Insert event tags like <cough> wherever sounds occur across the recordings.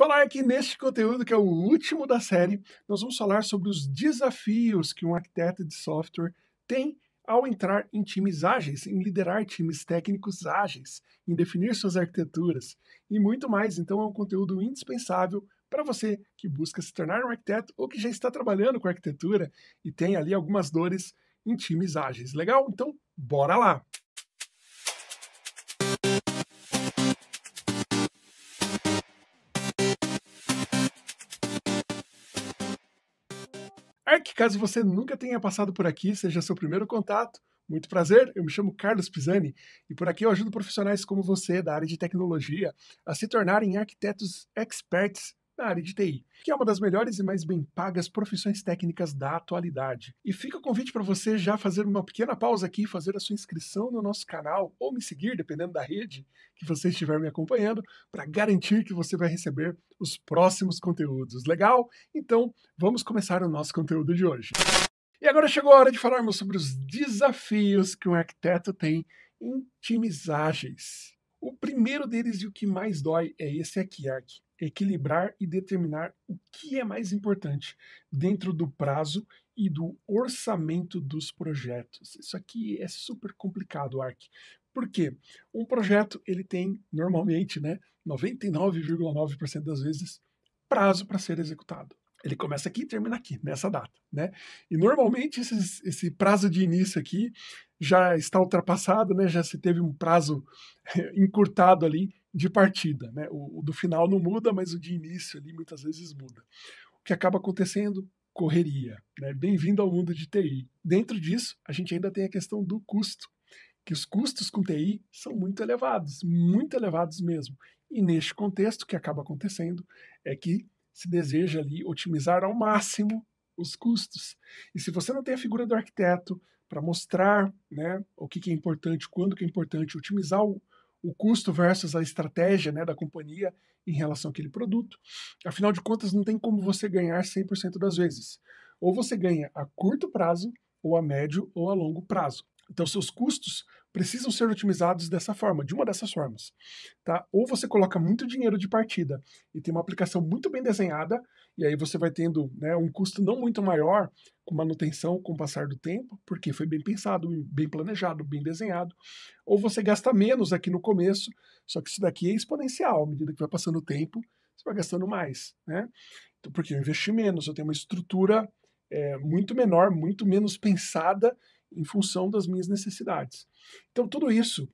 Falar que neste conteúdo, que é o último da série, nós vamos falar sobre os desafios que um arquiteto de software tem ao entrar em times ágeis, em liderar times técnicos ágeis, em definir suas arquiteturas e muito mais. Então, é um conteúdo indispensável para você que busca se tornar um arquiteto ou que já está trabalhando com arquitetura e tem ali algumas dores em times ágeis. Legal? Então, bora lá! Trek. Caso você nunca tenha passado por aqui, seja seu primeiro contato, muito prazer, eu me chamo Carlos Pisani e por aqui eu ajudo profissionais como você da área de tecnologia a se tornarem arquitetos experts na área de TI, que é uma das melhores e mais bem pagas profissões técnicas da atualidade. E fica o convite para você já fazer uma pequena pausa aqui, fazer a sua inscrição no nosso canal ou me seguir, dependendo da rede que você estiver me acompanhando, para garantir que você vai receber os próximos conteúdos. Legal? Então, vamos começar o nosso conteúdo de hoje. E agora chegou a hora de falarmos sobre os desafios que um arquiteto tem em times ágeis. O primeiro deles e o que mais dói é esse aqui, Ark equilibrar e determinar o que é mais importante dentro do prazo e do orçamento dos projetos. Isso aqui é super complicado, Ark. Por quê? Um projeto ele tem normalmente, né, 99,9% das vezes prazo para ser executado. Ele começa aqui e termina aqui, nessa data, né? E normalmente esses, esse prazo de início aqui já está ultrapassado, né? Já se teve um prazo eh, encurtado ali de partida. Né? O, o, do final não muda, mas o de início ali muitas vezes muda. O que acaba acontecendo? Correria. Né? Bem-vindo ao mundo de TI. Dentro disso, a gente ainda tem a questão do custo, que os custos com TI são muito elevados, muito elevados mesmo. E neste contexto, o que acaba acontecendo é que se deseja ali otimizar ao máximo os custos. E se você não tem a figura do arquiteto para mostrar né, o que, que é importante, quando que é importante, otimizar o, o custo versus a estratégia né, da companhia em relação àquele produto. Afinal de contas, não tem como você ganhar 100% das vezes. Ou você ganha a curto prazo, ou a médio ou a longo prazo. Então, seus custos precisam ser otimizados dessa forma, de uma dessas formas. Tá? Ou você coloca muito dinheiro de partida e tem uma aplicação muito bem desenhada, e aí você vai tendo né, um custo não muito maior com manutenção com o passar do tempo, porque foi bem pensado, bem planejado, bem desenhado. Ou você gasta menos aqui no começo, só que isso daqui é exponencial, à medida que vai passando o tempo, você vai gastando mais. Né? Então, porque eu investi menos, eu tenho uma estrutura é, muito menor, muito menos pensada em função das minhas necessidades. Então, tudo isso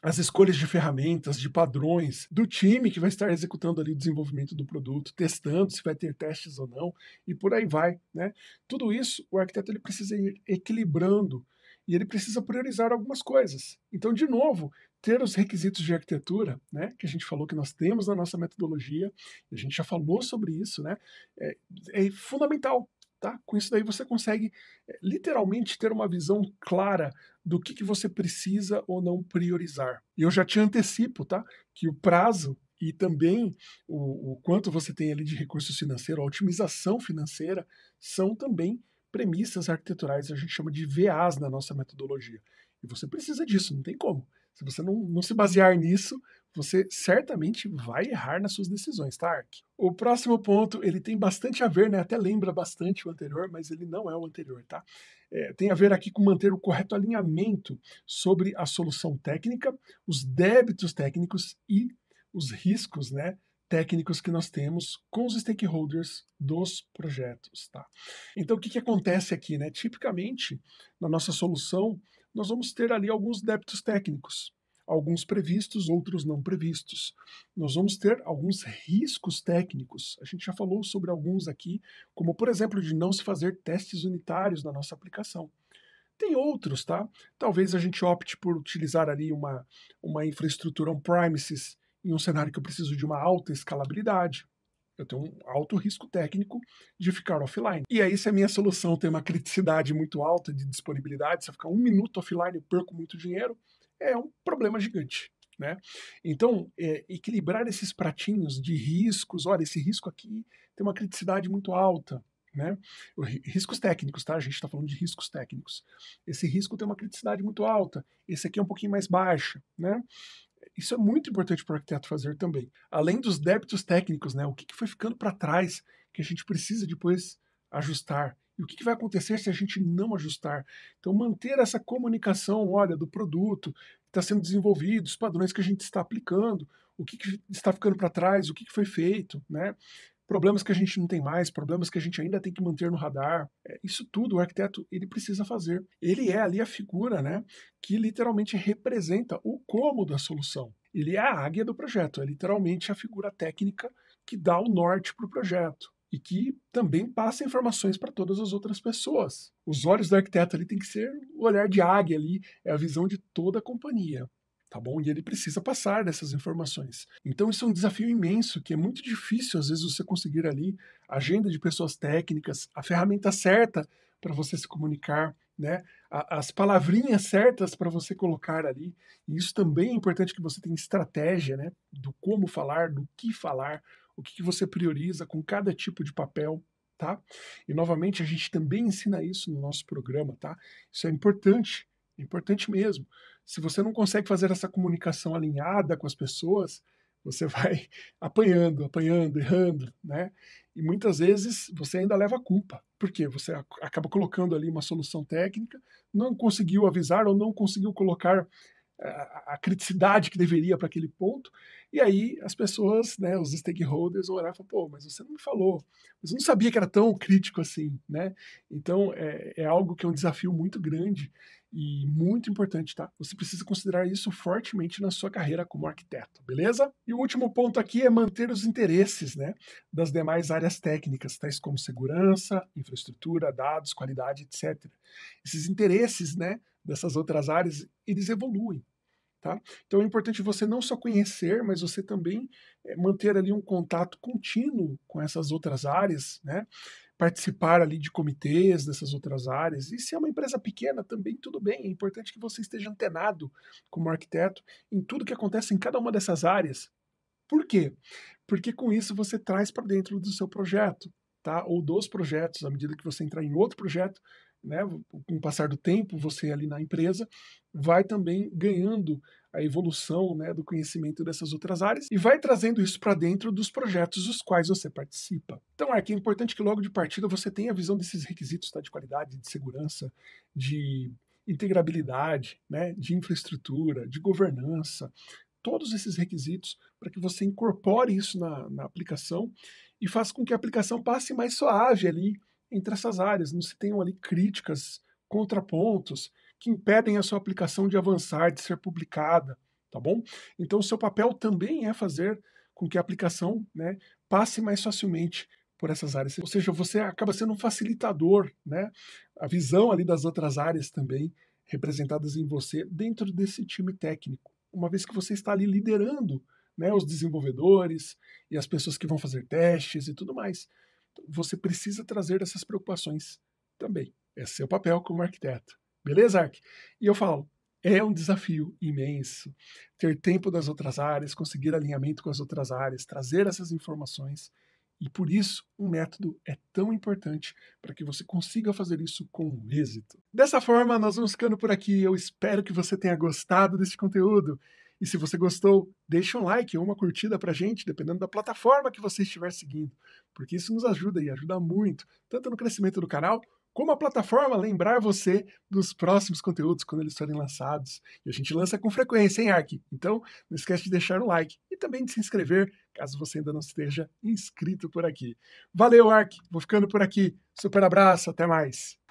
as escolhas de ferramentas, de padrões, do time que vai estar executando ali o desenvolvimento do produto, testando se vai ter testes ou não, e por aí vai, né? Tudo isso o arquiteto ele precisa ir equilibrando e ele precisa priorizar algumas coisas. Então, de novo, ter os requisitos de arquitetura, né, que a gente falou que nós temos na nossa metodologia, a gente já falou sobre isso, né, é, é fundamental Tá? Com isso daí você consegue eh, literalmente ter uma visão clara do que, que você precisa ou não priorizar. E eu já te antecipo, tá? Que o prazo e também o, o quanto você tem ali de recursos financeiros, a otimização financeira, são também premissas arquiteturais, a gente chama de VAs na nossa metodologia. E você precisa disso, não tem como. Se você não, não se basear nisso, você certamente vai errar nas suas decisões, tá, Ark? O próximo ponto, ele tem bastante a ver, né? Até lembra bastante o anterior, mas ele não é o anterior, tá? É, tem a ver aqui com manter o correto alinhamento sobre a solução técnica, os débitos técnicos e os riscos, né? técnicos que nós temos com os stakeholders dos projetos, tá? Então, o que, que acontece aqui, né? Tipicamente, na nossa solução, nós vamos ter ali alguns débitos técnicos, alguns previstos, outros não previstos. Nós vamos ter alguns riscos técnicos. A gente já falou sobre alguns aqui, como por exemplo, de não se fazer testes unitários na nossa aplicação. Tem outros, tá? Talvez a gente opte por utilizar ali uma, uma infraestrutura on-premises em um cenário que eu preciso de uma alta escalabilidade. Eu tenho um alto risco técnico de ficar offline. E aí, se a minha solução tem uma criticidade muito alta de disponibilidade, se eu ficar um minuto offline, eu perco muito dinheiro é um problema gigante. Né? Então, é, equilibrar esses pratinhos de riscos, olha, esse risco aqui tem uma criticidade muito alta, né? Riscos técnicos, tá? A gente está falando de riscos técnicos. Esse risco tem uma criticidade muito alta, esse aqui é um pouquinho mais baixo, né? Isso é muito importante para o arquiteto fazer também. Além dos débitos técnicos, né? O que, que foi ficando para trás que a gente precisa depois ajustar e o que, vai acontecer se a gente não ajustar? Então, manter essa comunicação, olha, do produto que está sendo desenvolvido, os padrões que a gente está aplicando, o que, que está ficando para trás, o que, que foi feito, né? Problemas que a gente não tem mais, problemas que a gente ainda tem que manter no radar. É, isso tudo o arquiteto ele precisa fazer. Ele é ali a figura, né, que literalmente representa o como da solução. Ele é a águia do projeto, é literalmente a figura técnica que dá o norte para o projeto e que também passa informações para todas as outras pessoas. Os olhos do arquiteto ali tem que ser o olhar de águia ali, é a visão de toda a companhia, tá bom? E ele precisa passar dessas informações. Então isso é um desafio imenso que é muito difícil às vezes você conseguir ali a agenda de pessoas técnicas, a ferramenta certa para você se comunicar, né? As palavrinhas certas para você colocar ali. E isso também é importante que você tenha estratégia, né? Do como falar, do que falar, o que, que você prioriza com cada tipo de papel, tá? E novamente a gente também ensina isso no nosso programa, tá? Isso é importante, é importante mesmo. Se você não consegue fazer essa comunicação alinhada com as pessoas, você <laughs> vai apanhando, apanhando, errando, né? E muitas vezes você ainda leva a culpa, porque você acaba colocando ali uma solução técnica, não conseguiu avisar ou não conseguiu colocar a, a criticidade que deveria para aquele ponto. E aí as pessoas, né, os stakeholders olharam e falaram, pô, mas você não me falou, mas eu não sabia que era tão crítico assim, né? Então é, é algo que é um desafio muito grande e muito importante, tá? Você precisa considerar isso fortemente na sua carreira como arquiteto, beleza? E o último ponto aqui é manter os interesses, né, das demais áreas técnicas, tais como segurança, infraestrutura, dados, qualidade, etc. Esses interesses, né, dessas outras áreas, eles evoluem. Tá? Então é importante você não só conhecer, mas você também é, manter ali um contato contínuo com essas outras áreas, né? participar ali de comitês dessas outras áreas. E se é uma empresa pequena, também tudo bem. É importante que você esteja antenado como arquiteto em tudo que acontece em cada uma dessas áreas. Por quê? Porque com isso você traz para dentro do seu projeto, tá? Ou dos projetos, à medida que você entrar em outro projeto, né, com o passar do tempo, você ali na empresa vai também ganhando a evolução né, do conhecimento dessas outras áreas e vai trazendo isso para dentro dos projetos dos quais você participa. Então, Ark, é importante que logo de partida você tenha a visão desses requisitos tá, de qualidade, de segurança, de integrabilidade, né, de infraestrutura, de governança, todos esses requisitos para que você incorpore isso na, na aplicação e faça com que a aplicação passe mais suave ali entre essas áreas, não se tenham ali críticas, contrapontos que impedem a sua aplicação de avançar, de ser publicada, tá bom? Então, o seu papel também é fazer com que a aplicação né, passe mais facilmente por essas áreas. Ou seja, você acaba sendo um facilitador, né? A visão ali das outras áreas também representadas em você dentro desse time técnico, uma vez que você está ali liderando né, os desenvolvedores e as pessoas que vão fazer testes e tudo mais você precisa trazer essas preocupações também. É seu papel como arquiteto. Beleza, Ark? E eu falo, é um desafio imenso ter tempo das outras áreas, conseguir alinhamento com as outras áreas, trazer essas informações. E por isso, um método é tão importante para que você consiga fazer isso com êxito. Dessa forma, nós vamos ficando por aqui. Eu espero que você tenha gostado desse conteúdo. E se você gostou, deixa um like ou uma curtida pra gente, dependendo da plataforma que você estiver seguindo, porque isso nos ajuda e ajuda muito, tanto no crescimento do canal, como a plataforma lembrar você dos próximos conteúdos quando eles forem lançados. E a gente lança com frequência, hein, Ark? Então, não esquece de deixar o like e também de se inscrever, caso você ainda não esteja inscrito por aqui. Valeu, Ark! Vou ficando por aqui. Super abraço, até mais!